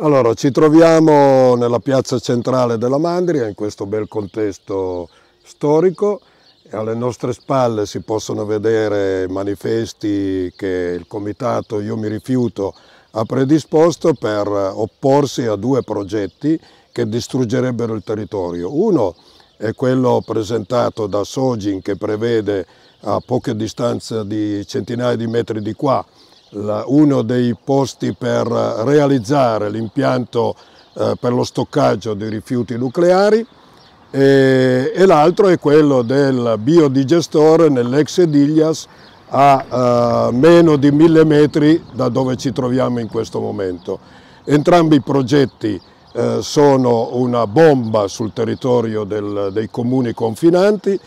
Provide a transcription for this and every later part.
Allora, ci troviamo nella piazza centrale della Mandria, in questo bel contesto storico. Alle nostre spalle si possono vedere manifesti che il comitato Io mi rifiuto ha predisposto per opporsi a due progetti che distruggerebbero il territorio. Uno è quello presentato da Sogin che prevede a poche distanze di centinaia di metri di qua uno dei posti per realizzare l'impianto eh, per lo stoccaggio dei rifiuti nucleari e, e l'altro è quello del biodigestore nell'ex Edilias a eh, meno di mille metri da dove ci troviamo in questo momento. Entrambi i progetti eh, sono una bomba sul territorio del, dei comuni confinanti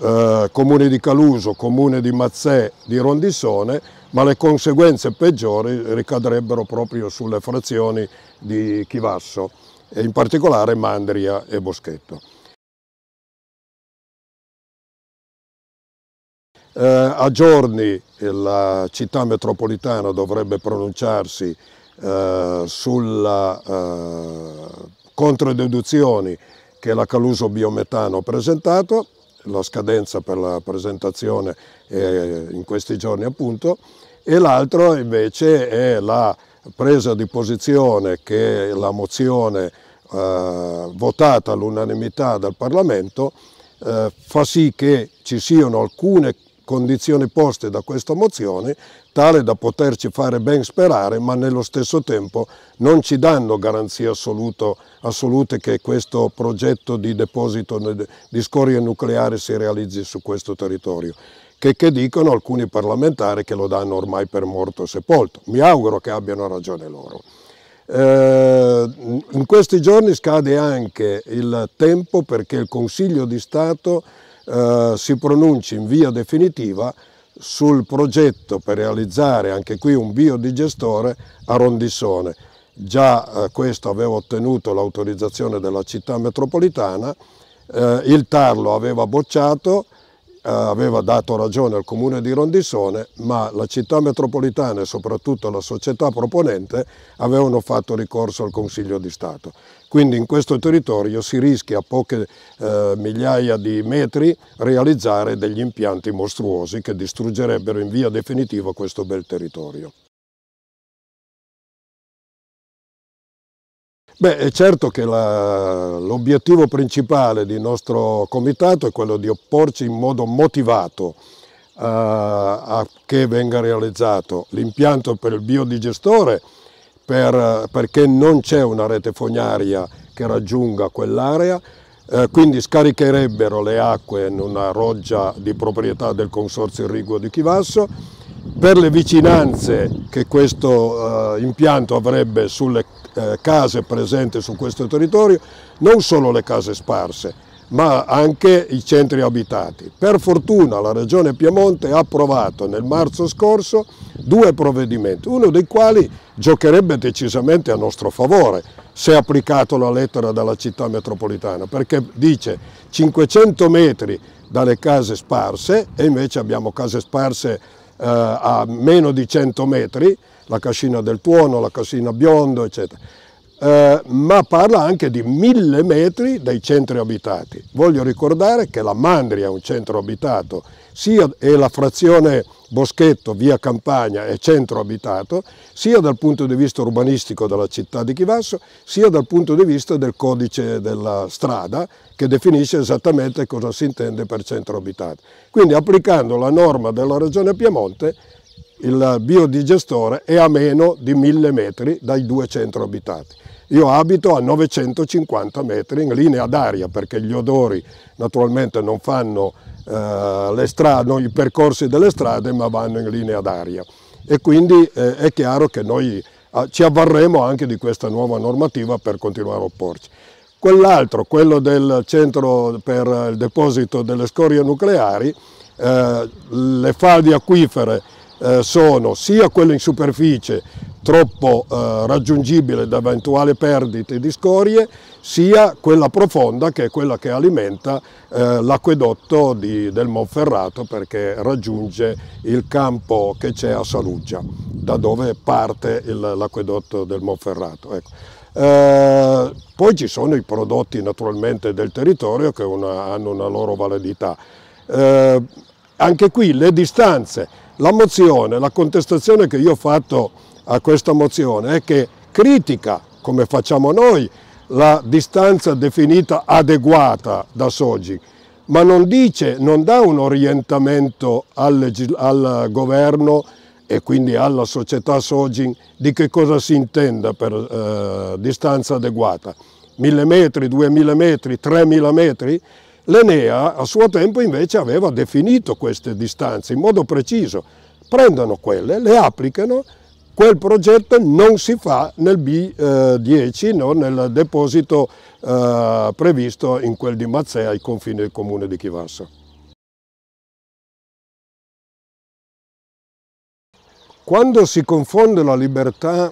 eh, comune di Caluso, comune di Mazzè, di Rondissone, ma le conseguenze peggiori ricadrebbero proprio sulle frazioni di Chivasso, e in particolare Mandria e Boschetto. Eh, a giorni eh, la città metropolitana dovrebbe pronunciarsi eh, sulla eh, controdeduzioni che la Caluso Biometano ha presentato la scadenza per la presentazione è eh, in questi giorni appunto, e l'altro invece è la presa di posizione che la mozione eh, votata all'unanimità dal Parlamento eh, fa sì che ci siano alcune condizioni poste da questa mozione, tale da poterci fare ben sperare, ma nello stesso tempo non ci danno garanzie assolute che questo progetto di deposito di scorie nucleari si realizzi su questo territorio. Che, che, dicono alcuni parlamentari che lo danno ormai per morto e sepolto. Mi auguro che abbiano ragione loro. Eh, in questi giorni scade anche il tempo perché il Consiglio di Stato eh, si pronunci in via definitiva sul progetto per realizzare anche qui un biodigestore a Rondissone. Già eh, questo aveva ottenuto l'autorizzazione della città metropolitana, eh, il Tarlo aveva bocciato, eh, aveva dato ragione al comune di Rondissone, ma la città metropolitana e soprattutto la società proponente avevano fatto ricorso al Consiglio di Stato. Quindi in questo territorio si rischia a poche eh, migliaia di metri realizzare degli impianti mostruosi che distruggerebbero in via definitiva questo bel territorio. Beh, è certo che l'obiettivo principale del nostro comitato è quello di opporci in modo motivato eh, a che venga realizzato l'impianto per il biodigestore per, perché non c'è una rete fognaria che raggiunga quell'area, eh, quindi scaricherebbero le acque in una roggia di proprietà del Consorzio Irriguo di Chivasso. Per le vicinanze che questo eh, impianto avrebbe sulle eh, case presenti su questo territorio, non solo le case sparse, ma anche i centri abitati. Per fortuna la Regione Piemonte ha approvato nel marzo scorso due provvedimenti, uno dei quali giocherebbe decisamente a nostro favore se applicato la lettera della città metropolitana, perché dice 500 metri dalle case sparse e invece abbiamo case sparse eh, a meno di 100 metri, la cascina del tuono, la cascina biondo, eccetera eh, ma parla anche di mille metri dai centri abitati. Voglio ricordare che la Mandria è un centro abitato sia, e la frazione Boschetto, via Campagna, è centro abitato, sia dal punto di vista urbanistico della città di Chivasso, sia dal punto di vista del codice della strada che definisce esattamente cosa si intende per centro abitato. Quindi applicando la norma della Regione Piemonte il biodigestore è a meno di mille metri dai due centri abitati. Io abito a 950 metri in linea d'aria perché gli odori naturalmente non fanno eh, strade, i percorsi delle strade ma vanno in linea d'aria e quindi eh, è chiaro che noi ah, ci avvarremo anche di questa nuova normativa per continuare a opporci. Quell'altro, quello del centro per il deposito delle scorie nucleari, eh, le falde acquifere eh, sono sia quello in superficie troppo eh, raggiungibile da eventuali perdite di scorie, sia quella profonda che è quella che alimenta eh, l'acquedotto del Monferrato perché raggiunge il campo che c'è a Saluggia, da dove parte l'acquedotto del Monferrato. Ecco. Eh, poi ci sono i prodotti naturalmente del territorio che una, hanno una loro validità. Eh, anche qui le distanze la mozione, la contestazione che io ho fatto a questa mozione è che critica, come facciamo noi, la distanza definita adeguata da Sogi, ma non dice, non dà un orientamento al, al governo e quindi alla società Sogin di che cosa si intenda per eh, distanza adeguata. 1000 metri, 2000 metri, 3000 metri? L'Enea a suo tempo invece aveva definito queste distanze in modo preciso. Prendono quelle, le applicano, quel progetto non si fa nel B10, eh, no? nel deposito eh, previsto in quel di Mazzea ai confini del comune di Chivasso. Quando si confonde la libertà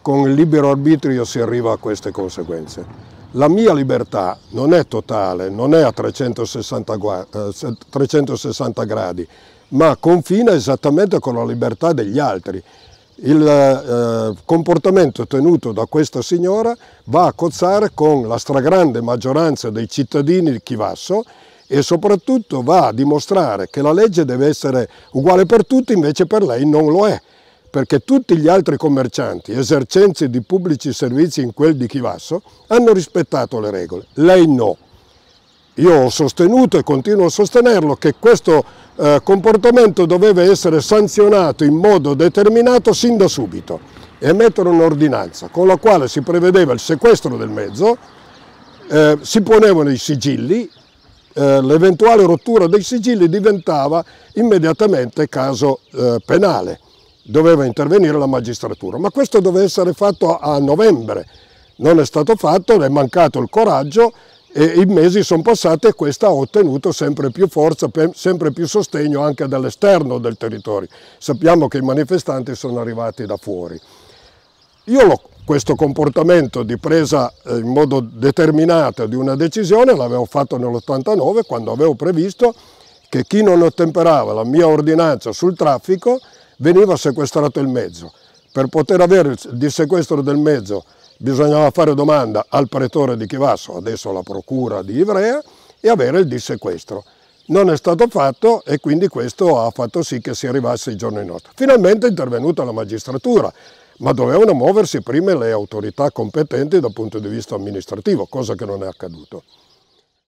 con il libero arbitrio si arriva a queste conseguenze. La mia libertà non è totale, non è a 360, 360 eh, gradi, ma confina esattamente con la libertà degli altri. Il eh, comportamento tenuto da questa signora va a cozzare con la stragrande maggioranza dei cittadini di Chivasso e soprattutto va a dimostrare che la legge deve essere uguale per tutti, invece per lei non lo è perché tutti gli altri commercianti, esercenti di pubblici servizi in quel di Chivasso, hanno rispettato le regole. Lei no. Io ho sostenuto e continuo a sostenerlo che questo eh, comportamento doveva essere sanzionato in modo determinato sin da subito e emettere un'ordinanza con la quale si prevedeva il sequestro del mezzo, eh, si ponevano i sigilli, eh, l'eventuale rottura dei sigilli diventava immediatamente caso eh, penale doveva intervenire la magistratura, ma questo doveva essere fatto a novembre, non è stato fatto, è mancato il coraggio e i mesi sono passati e questa ha ottenuto sempre più forza, sempre più sostegno anche dall'esterno del territorio. Sappiamo che i manifestanti sono arrivati da fuori. Io questo comportamento di presa eh, in modo determinato di una decisione l'avevo fatto nell'89 quando avevo previsto che chi non ottemperava la mia ordinanza sul traffico veniva sequestrato il mezzo. Per poter avere il dissequestro del mezzo bisognava fare domanda al pretore di Chivasso, adesso alla procura di Ivrea, e avere il dissequestro. Non è stato fatto e quindi questo ha fatto sì che si arrivasse ai giorni nostri. Finalmente è intervenuta la magistratura, ma dovevano muoversi prima le autorità competenti dal punto di vista amministrativo, cosa che non è accaduto.